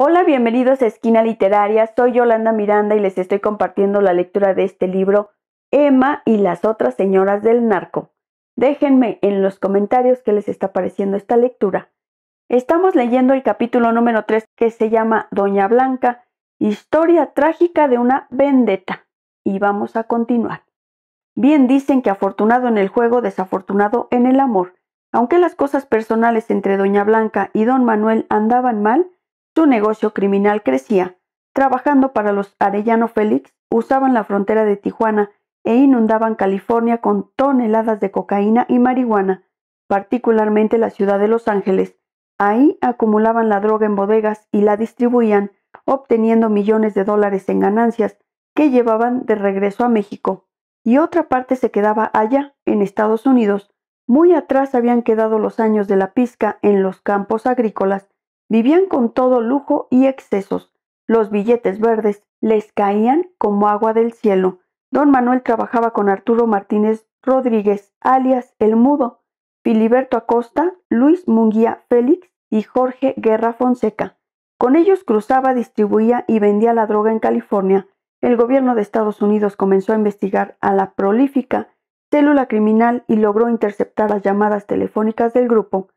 Hola, bienvenidos a Esquina Literaria. Soy Yolanda Miranda y les estoy compartiendo la lectura de este libro, Emma y las otras señoras del narco. Déjenme en los comentarios qué les está pareciendo esta lectura. Estamos leyendo el capítulo número 3 que se llama Doña Blanca, historia trágica de una vendetta. Y vamos a continuar. Bien dicen que afortunado en el juego, desafortunado en el amor. Aunque las cosas personales entre Doña Blanca y Don Manuel andaban mal, su negocio criminal crecía. Trabajando para los Arellano Félix, usaban la frontera de Tijuana e inundaban California con toneladas de cocaína y marihuana, particularmente la ciudad de Los Ángeles. Ahí acumulaban la droga en bodegas y la distribuían, obteniendo millones de dólares en ganancias que llevaban de regreso a México. Y otra parte se quedaba allá, en Estados Unidos. Muy atrás habían quedado los años de la pizca en los campos agrícolas, Vivían con todo lujo y excesos. Los billetes verdes les caían como agua del cielo. Don Manuel trabajaba con Arturo Martínez Rodríguez, alias El Mudo, Filiberto Acosta, Luis Munguía Félix y Jorge Guerra Fonseca. Con ellos cruzaba, distribuía y vendía la droga en California. El gobierno de Estados Unidos comenzó a investigar a la prolífica célula criminal y logró interceptar las llamadas telefónicas del grupo.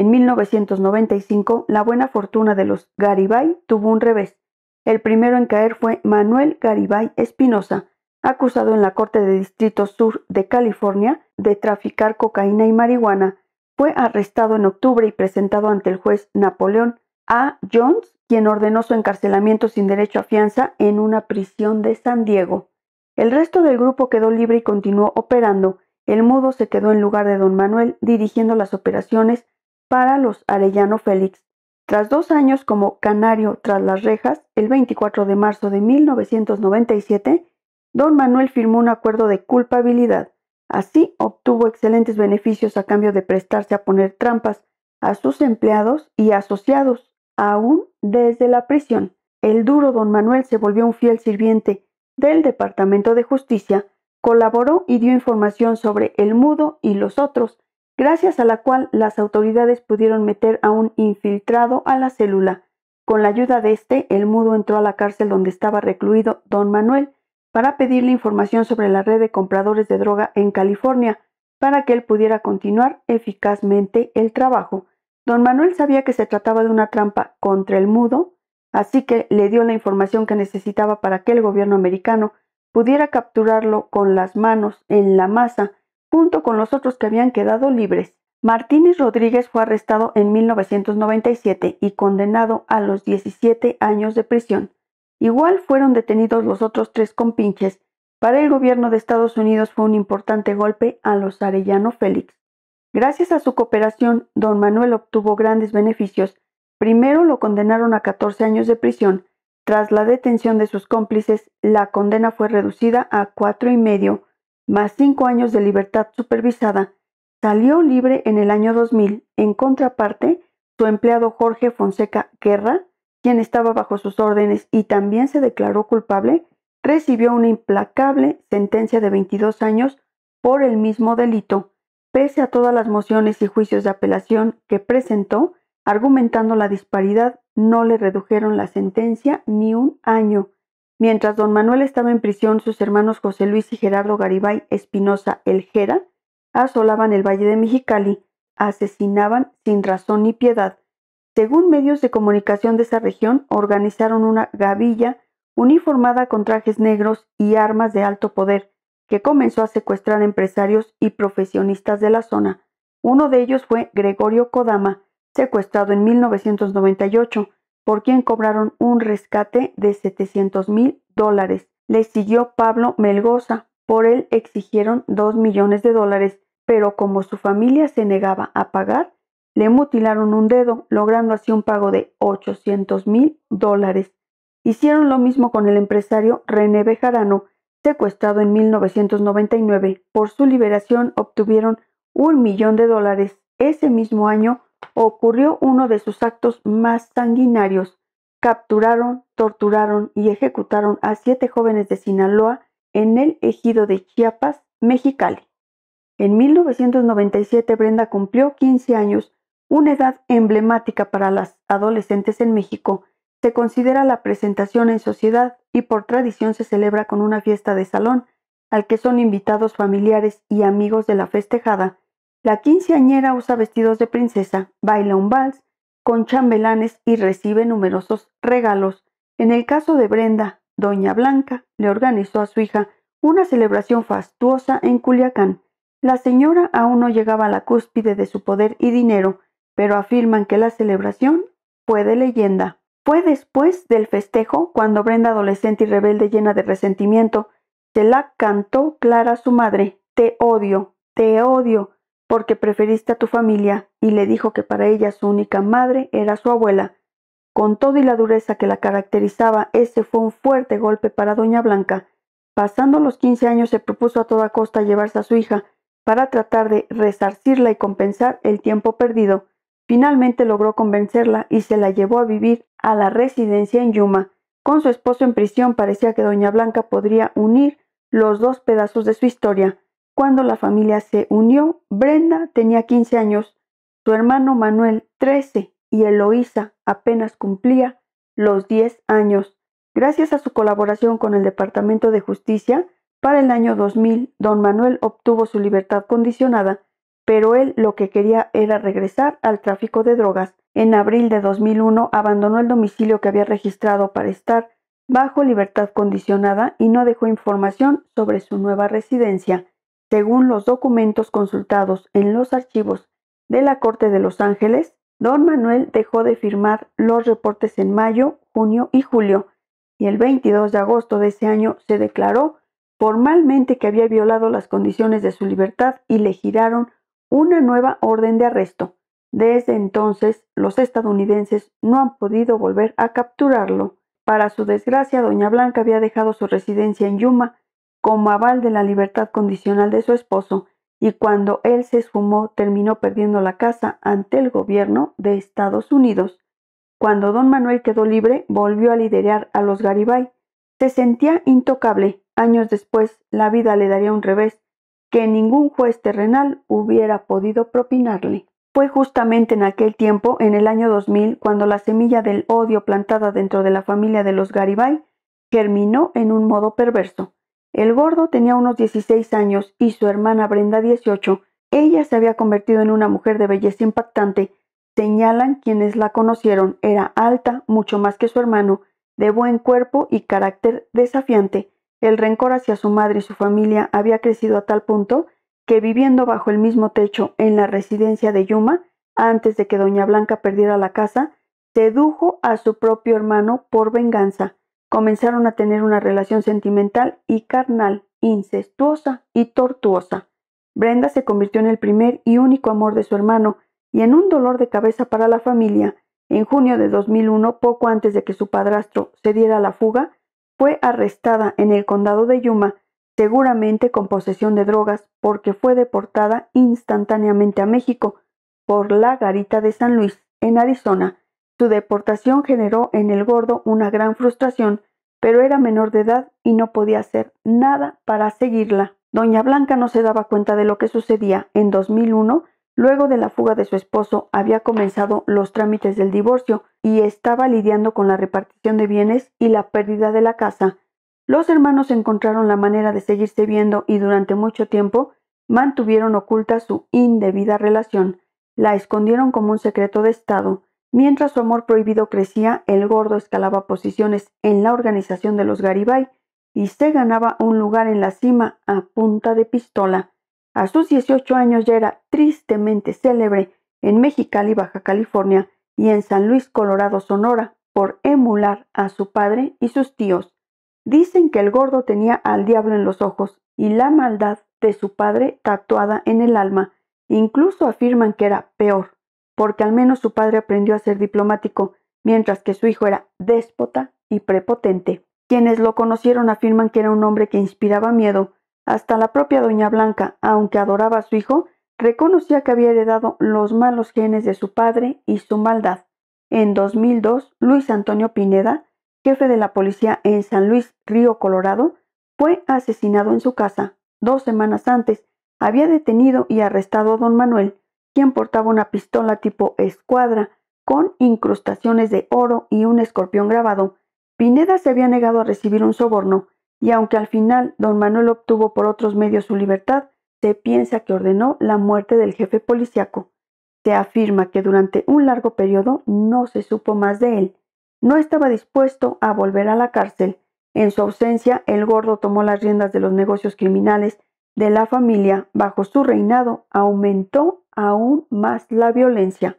En 1995, la buena fortuna de los Garibay tuvo un revés. El primero en caer fue Manuel Garibay Espinosa, acusado en la Corte de Distrito Sur de California de traficar cocaína y marihuana. Fue arrestado en octubre y presentado ante el juez Napoleón A. Jones, quien ordenó su encarcelamiento sin derecho a fianza en una prisión de San Diego. El resto del grupo quedó libre y continuó operando. El mudo se quedó en lugar de don Manuel, dirigiendo las operaciones para los Arellano Félix. Tras dos años como canario tras las rejas, el 24 de marzo de 1997, don Manuel firmó un acuerdo de culpabilidad. Así obtuvo excelentes beneficios a cambio de prestarse a poner trampas a sus empleados y asociados, aún desde la prisión. El duro don Manuel se volvió un fiel sirviente del Departamento de Justicia, colaboró y dio información sobre el mudo y los otros, gracias a la cual las autoridades pudieron meter a un infiltrado a la célula. Con la ayuda de este, el mudo entró a la cárcel donde estaba recluido don Manuel para pedirle información sobre la red de compradores de droga en California para que él pudiera continuar eficazmente el trabajo. Don Manuel sabía que se trataba de una trampa contra el mudo, así que le dio la información que necesitaba para que el gobierno americano pudiera capturarlo con las manos en la masa junto con los otros que habían quedado libres. Martínez Rodríguez fue arrestado en 1997 y condenado a los 17 años de prisión. Igual fueron detenidos los otros tres compinches. Para el gobierno de Estados Unidos fue un importante golpe a los Arellano Félix. Gracias a su cooperación, don Manuel obtuvo grandes beneficios. Primero lo condenaron a 14 años de prisión. Tras la detención de sus cómplices, la condena fue reducida a cuatro y medio más cinco años de libertad supervisada, salió libre en el año 2000. En contraparte, su empleado Jorge Fonseca Guerra, quien estaba bajo sus órdenes y también se declaró culpable, recibió una implacable sentencia de 22 años por el mismo delito, pese a todas las mociones y juicios de apelación que presentó, argumentando la disparidad, no le redujeron la sentencia ni un año. Mientras don Manuel estaba en prisión, sus hermanos José Luis y Gerardo Garibay Espinosa el Gera asolaban el Valle de Mexicali, asesinaban sin razón ni piedad. Según medios de comunicación de esa región, organizaron una gavilla uniformada con trajes negros y armas de alto poder, que comenzó a secuestrar empresarios y profesionistas de la zona. Uno de ellos fue Gregorio Kodama, secuestrado en 1998 por quien cobraron un rescate de 700 mil dólares. Le siguió Pablo Melgoza, por él exigieron 2 millones de dólares, pero como su familia se negaba a pagar, le mutilaron un dedo, logrando así un pago de 800 mil dólares. Hicieron lo mismo con el empresario René Bejarano, secuestrado en 1999. Por su liberación obtuvieron un millón de dólares. Ese mismo año ocurrió uno de sus actos más sanguinarios. Capturaron, torturaron y ejecutaron a siete jóvenes de Sinaloa en el ejido de Chiapas, Mexicali. En 1997 Brenda cumplió 15 años, una edad emblemática para las adolescentes en México. Se considera la presentación en sociedad y por tradición se celebra con una fiesta de salón al que son invitados familiares y amigos de la festejada la quinceañera usa vestidos de princesa, baila un vals con chambelanes y recibe numerosos regalos. En el caso de Brenda, Doña Blanca le organizó a su hija una celebración fastuosa en Culiacán. La señora aún no llegaba a la cúspide de su poder y dinero, pero afirman que la celebración fue de leyenda. Fue después del festejo cuando Brenda, adolescente y rebelde llena de resentimiento, se la cantó Clara a su madre. Te odio, te odio, porque preferiste a tu familia, y le dijo que para ella su única madre era su abuela. Con todo y la dureza que la caracterizaba, ese fue un fuerte golpe para doña Blanca. Pasando los quince años se propuso a toda costa llevarse a su hija para tratar de resarcirla y compensar el tiempo perdido. Finalmente logró convencerla y se la llevó a vivir a la residencia en Yuma. Con su esposo en prisión parecía que doña Blanca podría unir los dos pedazos de su historia cuando la familia se unió, Brenda tenía 15 años, su hermano Manuel 13 y Eloísa apenas cumplía los 10 años. Gracias a su colaboración con el Departamento de Justicia, para el año 2000, don Manuel obtuvo su libertad condicionada, pero él lo que quería era regresar al tráfico de drogas. En abril de 2001 abandonó el domicilio que había registrado para estar bajo libertad condicionada y no dejó información sobre su nueva residencia. Según los documentos consultados en los archivos de la Corte de Los Ángeles, don Manuel dejó de firmar los reportes en mayo, junio y julio, y el 22 de agosto de ese año se declaró formalmente que había violado las condiciones de su libertad y le giraron una nueva orden de arresto. Desde entonces, los estadounidenses no han podido volver a capturarlo. Para su desgracia, Doña Blanca había dejado su residencia en Yuma como aval de la libertad condicional de su esposo, y cuando él se esfumó terminó perdiendo la casa ante el gobierno de Estados Unidos. Cuando don Manuel quedó libre, volvió a liderar a los Garibay. Se sentía intocable. Años después, la vida le daría un revés que ningún juez terrenal hubiera podido propinarle. Fue justamente en aquel tiempo, en el año 2000, cuando la semilla del odio plantada dentro de la familia de los Garibay germinó en un modo perverso. El gordo tenía unos 16 años y su hermana Brenda 18. Ella se había convertido en una mujer de belleza impactante. Señalan quienes la conocieron, era alta, mucho más que su hermano, de buen cuerpo y carácter desafiante. El rencor hacia su madre y su familia había crecido a tal punto que viviendo bajo el mismo techo en la residencia de Yuma, antes de que doña Blanca perdiera la casa, sedujo a su propio hermano por venganza. Comenzaron a tener una relación sentimental y carnal, incestuosa y tortuosa. Brenda se convirtió en el primer y único amor de su hermano y en un dolor de cabeza para la familia. En junio de 2001, poco antes de que su padrastro se diera a la fuga, fue arrestada en el condado de Yuma, seguramente con posesión de drogas, porque fue deportada instantáneamente a México por la garita de San Luis, en Arizona, su deportación generó en el gordo una gran frustración, pero era menor de edad y no podía hacer nada para seguirla. Doña Blanca no se daba cuenta de lo que sucedía. En 2001, luego de la fuga de su esposo, había comenzado los trámites del divorcio y estaba lidiando con la repartición de bienes y la pérdida de la casa. Los hermanos encontraron la manera de seguirse viendo y durante mucho tiempo mantuvieron oculta su indebida relación. La escondieron como un secreto de Estado. Mientras su amor prohibido crecía, el gordo escalaba posiciones en la organización de los Garibay y se ganaba un lugar en la cima a punta de pistola. A sus 18 años ya era tristemente célebre en Mexicali, Baja California y en San Luis, Colorado, Sonora, por emular a su padre y sus tíos. Dicen que el gordo tenía al diablo en los ojos y la maldad de su padre tatuada en el alma. Incluso afirman que era peor, porque al menos su padre aprendió a ser diplomático, mientras que su hijo era déspota y prepotente. Quienes lo conocieron afirman que era un hombre que inspiraba miedo. Hasta la propia doña Blanca, aunque adoraba a su hijo, reconocía que había heredado los malos genes de su padre y su maldad. En 2002, Luis Antonio Pineda, jefe de la policía en San Luis, Río Colorado, fue asesinado en su casa. Dos semanas antes, había detenido y arrestado a don Manuel, quien portaba una pistola tipo escuadra con incrustaciones de oro y un escorpión grabado, Pineda se había negado a recibir un soborno, y aunque al final don Manuel obtuvo por otros medios su libertad, se piensa que ordenó la muerte del jefe policiaco. Se afirma que durante un largo periodo no se supo más de él. No estaba dispuesto a volver a la cárcel. En su ausencia, el gordo tomó las riendas de los negocios criminales de la familia. Bajo su reinado aumentó aún más la violencia.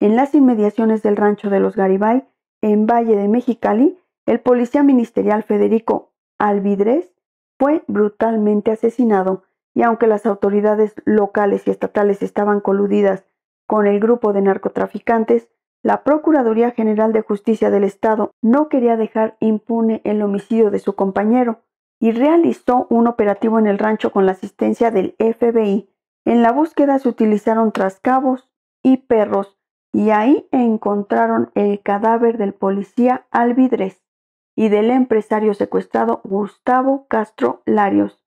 En las inmediaciones del rancho de los Garibay, en Valle de Mexicali, el policía ministerial Federico Alvidrez fue brutalmente asesinado y aunque las autoridades locales y estatales estaban coludidas con el grupo de narcotraficantes, la Procuraduría General de Justicia del Estado no quería dejar impune el homicidio de su compañero y realizó un operativo en el rancho con la asistencia del FBI, en la búsqueda se utilizaron trascabos y perros y ahí encontraron el cadáver del policía Alvidrez y del empresario secuestrado Gustavo Castro Larios,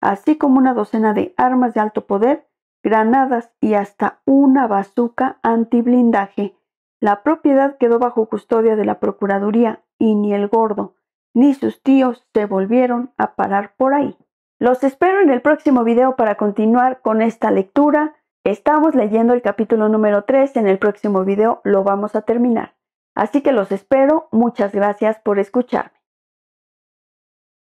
así como una docena de armas de alto poder, granadas y hasta una bazuca antiblindaje. La propiedad quedó bajo custodia de la Procuraduría y ni el gordo ni sus tíos se volvieron a parar por ahí. Los espero en el próximo video para continuar con esta lectura. Estamos leyendo el capítulo número 3, en el próximo video lo vamos a terminar. Así que los espero, muchas gracias por escucharme.